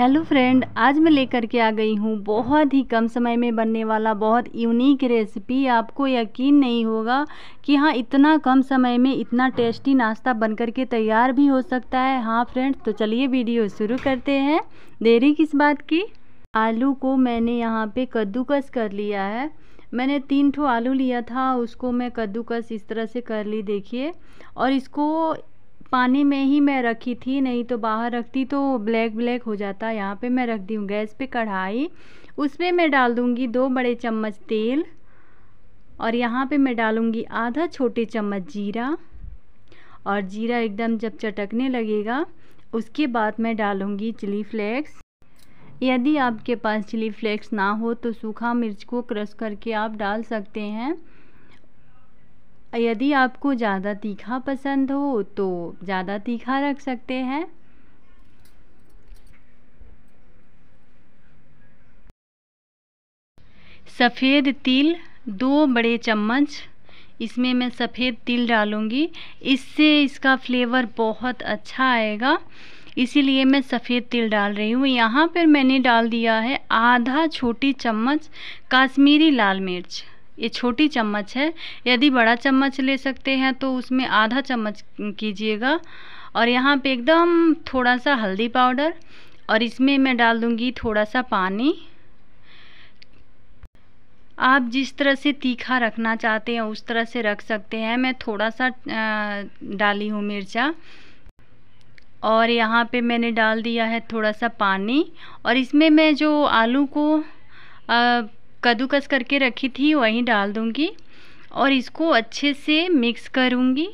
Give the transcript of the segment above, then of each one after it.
hello friend आज मैं लेकर के आ गई हूँ बहुत ही कम समय में बनने वाला बहुत यूनिक रेसिपी आपको यकीन नहीं होगा कि हाँ इतना कम समय में इतना टेस्टी नाश्ता बन कर के तैयार भी हो सकता है हाँ फ्रेंड तो चलिए वीडियो शुरू करते हैं देरी किस बात की आलू को मैंने यहाँ पे कद्दूकस कर लिया है मैंने तीन ठो आलू लिया था उसको मैं कद्दूकस इस तरह से कर ली देखिए और इसको पानी में ही मैं रखी थी नहीं तो बाहर रखती तो ब्लैक ब्लैक हो जाता यहाँ पे मैं रख दी हूँ गैस पे कढ़ाई उसमें मैं डाल दूँगी दो बड़े चम्मच तेल और यहाँ पे मैं डालूँगी आधा छोटे चम्मच जीरा और जीरा एकदम जब चटकने लगेगा उसके बाद मैं डालूँगी चिली फ्लेक्स यदि आपके पास चिली फ्लेक्स ना हो तो सूखा मिर्च को क्रश करके आप डाल सकते हैं यदि आपको ज़्यादा तीखा पसंद हो तो ज़्यादा तीखा रख सकते हैं सफ़ेद तिल दो बड़े चम्मच इसमें मैं सफ़ेद तिल डालूँगी इससे इसका फ्लेवर बहुत अच्छा आएगा इसीलिए मैं सफ़ेद तिल डाल रही हूँ यहाँ पर मैंने डाल दिया है आधा छोटी चम्मच काश्मीरी लाल मिर्च ये छोटी चम्मच है यदि बड़ा चम्मच ले सकते हैं तो उसमें आधा चम्मच कीजिएगा और यहाँ पे एकदम थोड़ा सा हल्दी पाउडर और इसमें मैं डाल दूँगी थोड़ा सा पानी आप जिस तरह से तीखा रखना चाहते हैं उस तरह से रख सकते हैं मैं थोड़ा सा डाली हूँ मिर्चा और यहाँ पे मैंने डाल दिया है थोड़ा सा पानी और इसमें मैं जो आलू को आ, कद्दूकस करके रखी थी वहीं डाल दूँगी और इसको अच्छे से मिक्स करूँगी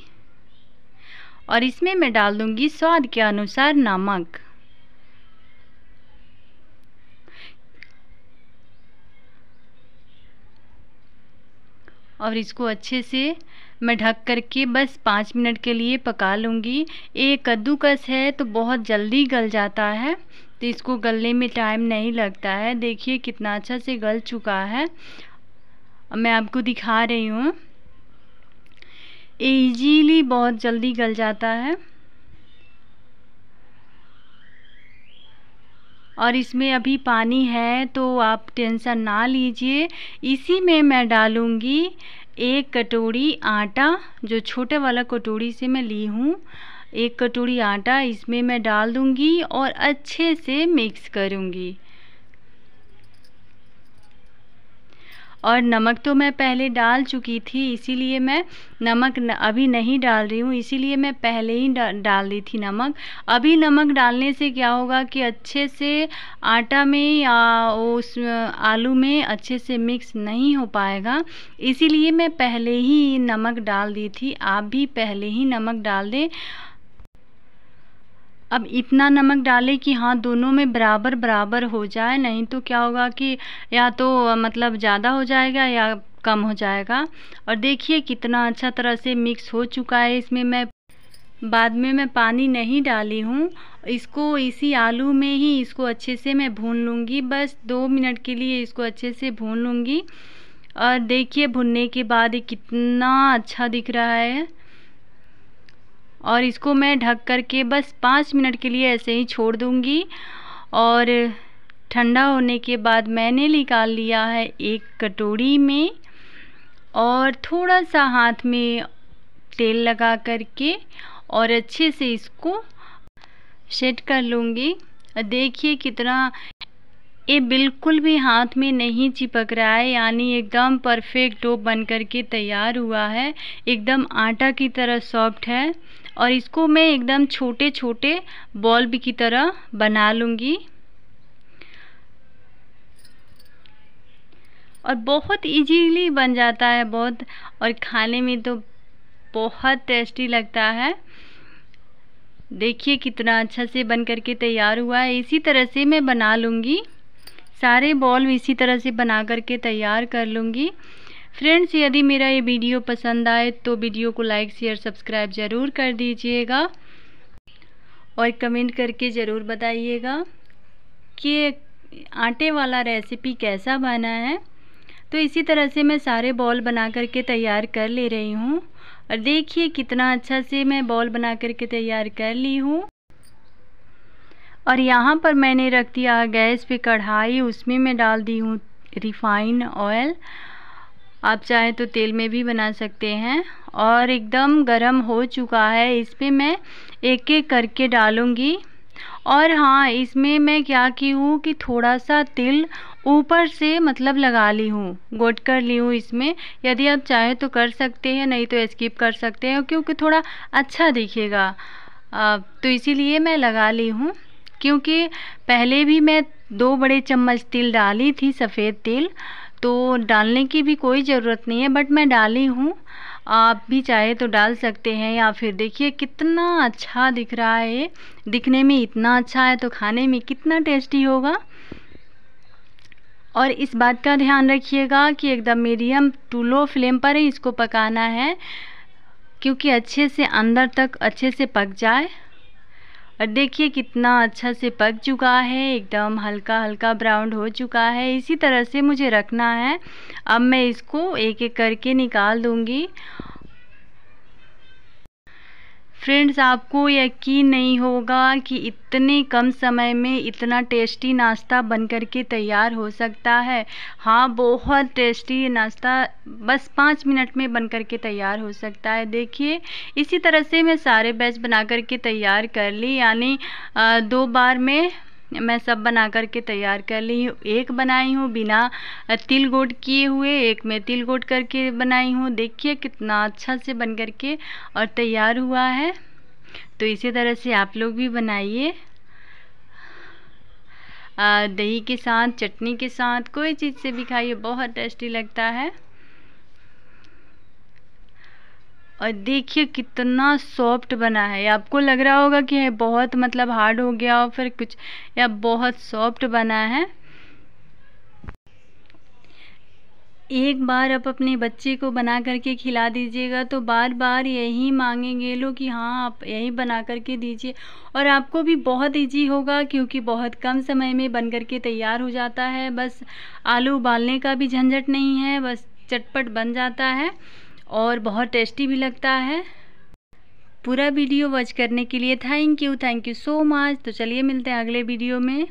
और इसमें मैं डाल दूँगी स्वाद के अनुसार नमक और इसको अच्छे से मैं ढक करके बस पाँच मिनट के लिए पका लूँगी ये कद्दूकस है तो बहुत जल्दी गल जाता है तो इसको गलने में टाइम नहीं लगता है देखिए कितना अच्छा से गल चुका है मैं आपको दिखा रही हूँ ईजीली बहुत जल्दी गल जाता है और इसमें अभी पानी है तो आप टेंशन ना लीजिए इसी में मैं डालूँगी एक कटोरी आटा जो छोटे वाला कटोरी से मैं ली हूँ एक कटोरी आटा इसमें मैं डाल दूँगी और अच्छे से मिक्स करूँगी और नमक तो मैं पहले डाल चुकी थी इसीलिए मैं नमक न, अभी नहीं डाल रही हूँ इसीलिए मैं पहले ही डा, डाल दी थी नमक अभी नमक डालने से क्या होगा कि अच्छे से आटा में या उस आलू में अच्छे से मिक्स नहीं हो पाएगा इसीलिए मैं पहले ही नमक डाल दी थी आप भी पहले ही नमक डाल दें अब इतना नमक डालें कि हाँ दोनों में बराबर बराबर हो जाए नहीं तो क्या होगा कि या तो मतलब ज़्यादा हो जाएगा या कम हो जाएगा और देखिए कितना अच्छा तरह से मिक्स हो चुका है इसमें मैं बाद में मैं पानी नहीं डाली हूँ इसको इसी आलू में ही इसको अच्छे से मैं भून लूँगी बस दो मिनट के लिए इसको अच्छे से भून लूँगी और देखिए भुनने के बाद कितना अच्छा दिख रहा है और इसको मैं ढक कर के बस पाँच मिनट के लिए ऐसे ही छोड़ दूँगी और ठंडा होने के बाद मैंने निकाल लिया है एक कटोरी में और थोड़ा सा हाथ में तेल लगा कर के और अच्छे से इसको सेट कर लूँगी देखिए कितना ये बिल्कुल भी हाथ में नहीं चिपक रहा है यानी एकदम परफेक्ट डो बन करके तैयार हुआ है एकदम आटा की तरह सॉफ्ट है और इसको मैं एकदम छोटे छोटे बॉल्ब की तरह बना लूँगी और बहुत इजीली बन जाता है बहुत और खाने में तो बहुत टेस्टी लगता है देखिए कितना अच्छा से बन करके तैयार हुआ है इसी तरह से मैं बना लूँगी सारे बॉल इसी तरह से बना करके तैयार कर लूँगी फ्रेंड्स यदि मेरा ये वीडियो पसंद आए तो वीडियो को लाइक शेयर सब्सक्राइब ज़रूर कर दीजिएगा और कमेंट करके ज़रूर बताइएगा कि आटे वाला रेसिपी कैसा बना है तो इसी तरह से मैं सारे बॉल बना करके तैयार कर ले रही हूँ और देखिए कितना अच्छा से मैं बॉल बना करके तैयार कर ली हूँ और यहाँ पर मैंने रख दिया गैस पे कढ़ाई उसमें मैं डाल दी हूँ रिफाइन ऑयल आप चाहें तो तेल में भी बना सकते हैं और एकदम गरम हो चुका है इस पर मैं एक एक करके डालूँगी और हाँ इसमें मैं क्या की हूँ कि थोड़ा सा तिल ऊपर से मतलब लगा ली हूँ गोट कर ली हूँ इसमें यदि आप चाहें तो कर सकते हैं नहीं तो स्किप कर सकते हैं क्योंकि थोड़ा अच्छा दिखेगा तो इसीलिए मैं लगा ली हूँ क्योंकि पहले भी मैं दो बड़े चम्मच तिल डाली थी सफ़ेद तिल तो डालने की भी कोई ज़रूरत नहीं है बट मैं डाली हूँ आप भी चाहे तो डाल सकते हैं या फिर देखिए कितना अच्छा दिख रहा है दिखने में इतना अच्छा है तो खाने में कितना टेस्टी होगा और इस बात का ध्यान रखिएगा कि एकदम मीडियम टू लो फ्लेम पर ही इसको पकाना है क्योंकि अच्छे से अंदर तक अच्छे से पक जाए और देखिए कितना अच्छा से पक चुका है एकदम हल्का हल्का ब्राउन हो चुका है इसी तरह से मुझे रखना है अब मैं इसको एक एक करके निकाल दूँगी फ्रेंड्स आपको यकीन नहीं होगा कि इतने कम समय में इतना टेस्टी नाश्ता बन कर के तैयार हो सकता है हाँ बहुत टेस्टी नाश्ता बस पाँच मिनट में बन कर के तैयार हो सकता है देखिए इसी तरह से मैं सारे बैच बना कर के तैयार कर ली यानी दो बार में मैं सब बना करके तैयार कर ली हूँ एक बनाई हूँ बिना तिल गोट किए हुए एक मैं तिल गोट करके बनाई हूँ देखिए कितना अच्छा से बन करके और तैयार हुआ है तो इसी तरह से आप लोग भी बनाइए दही के साथ चटनी के साथ कोई चीज़ से भी खाइए बहुत टेस्टी लगता है और देखिए कितना सॉफ्ट बना है आपको लग रहा होगा कि ये बहुत मतलब हार्ड हो गया और फिर कुछ या बहुत सॉफ्ट बना है एक बार आप अपने बच्चे को बना करके खिला दीजिएगा तो बार बार यही मांगेंगे लोग कि हाँ आप यही बना करके दीजिए और आपको भी बहुत इजी होगा क्योंकि बहुत कम समय में बन करके तैयार हो जाता है बस आलू उबालने का भी झंझट नहीं है बस चटपट बन जाता है और बहुत टेस्टी भी लगता है पूरा वीडियो वॉच करने के लिए thank you thank you so much तो चलिए मिलते हैं अगले वीडियो में